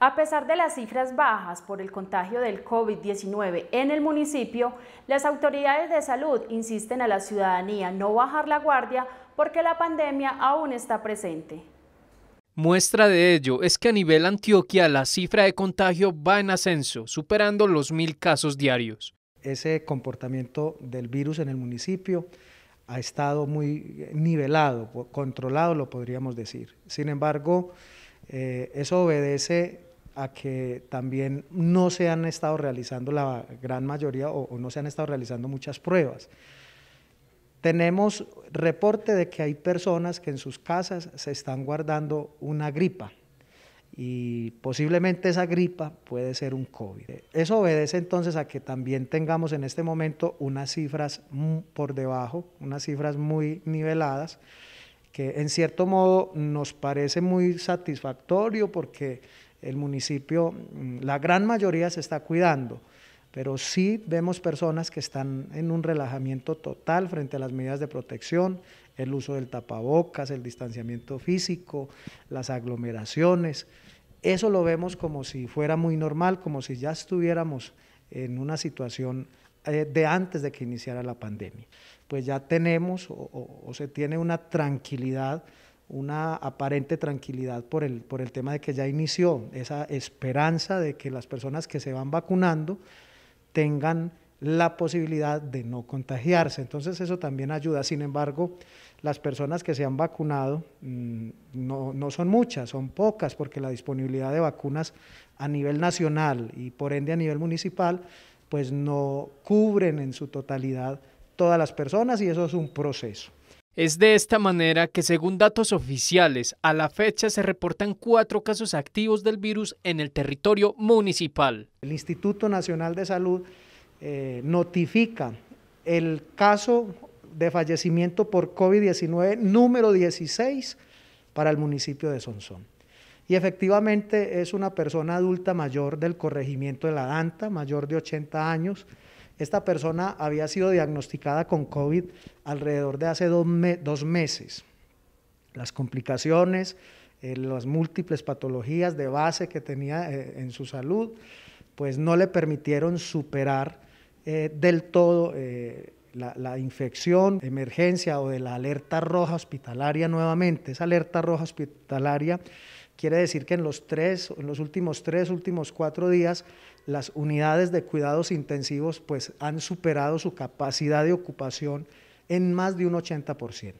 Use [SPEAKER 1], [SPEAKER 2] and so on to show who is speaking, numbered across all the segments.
[SPEAKER 1] A pesar de las cifras bajas por el contagio del COVID-19 en el municipio, las autoridades de salud insisten a la ciudadanía no bajar la guardia porque la pandemia aún está presente. Muestra de ello es que a nivel Antioquia la cifra de contagio va en ascenso, superando los mil casos diarios.
[SPEAKER 2] Ese comportamiento del virus en el municipio ha estado muy nivelado, controlado lo podríamos decir. Sin embargo, eh, eso obedece a que también no se han estado realizando la gran mayoría o no se han estado realizando muchas pruebas. Tenemos reporte de que hay personas que en sus casas se están guardando una gripa y posiblemente esa gripa puede ser un COVID. Eso obedece entonces a que también tengamos en este momento unas cifras por debajo, unas cifras muy niveladas que en cierto modo nos parece muy satisfactorio porque el municipio, mm, la gran mayoría se está cuidando, pero sí vemos personas que están en un relajamiento total frente a las medidas de protección, el uso del tapabocas, el distanciamiento físico, las aglomeraciones. Eso lo vemos como si fuera muy normal, como si ya estuviéramos en una situación eh, de antes de que iniciara la pandemia pues ya tenemos o, se tiene una tranquilidad, una aparente tranquilidad por el, tema de que ya inició esa esperanza de que las personas que se van vacunando tengan la posibilidad de no contagiarse. Entonces eso también ayuda. Sin embargo, las personas que se han vacunado mm, no, no, son muchas, son pocas, porque la disponibilidad de vacunas a nivel nacional y por ende a nivel municipal, pues no cubren en su totalidad todas las personas y eso es un proceso. Es de esta
[SPEAKER 1] manera que, según datos oficiales, a la fecha se reportan cuatro casos activos del virus en el territorio municipal.
[SPEAKER 2] El Instituto Nacional de Salud eh, notifica el caso de fallecimiento por COVID-19 número 16 para el municipio de Sonsón. Y efectivamente es una persona adulta mayor del corregimiento de la Danta, mayor de 80 años, esta persona había sido diagnosticada con COVID alrededor de hace dos, meses. Las complicaciones, eh, las múltiples patologías de base que tenía eh, en su salud, pues no le permitieron superar eh, del todo la, la, infección, emergencia o de la alerta roja hospitalaria nuevamente. Esa alerta roja hospitalaria Quiere decir que en los, tres, en los últimos tres, últimos cuatro días, las unidades de cuidados intensivos pues, han superado su capacidad de ocupación en más de un 80%.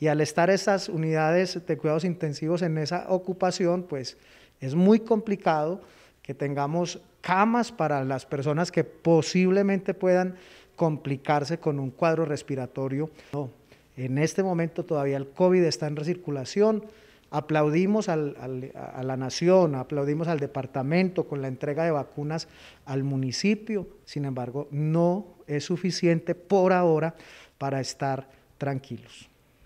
[SPEAKER 2] Y al estar esas unidades de cuidados intensivos en esa ocupación, pues es muy complicado que tengamos camas para las personas que posiblemente puedan complicarse con un cuadro respiratorio. No, en este momento todavía el COVID está en recirculación, Aplaudimos a la nación, aplaudimos al departamento con la entrega de vacunas al municipio, sin embargo, no es suficiente por ahora para estar tranquilos.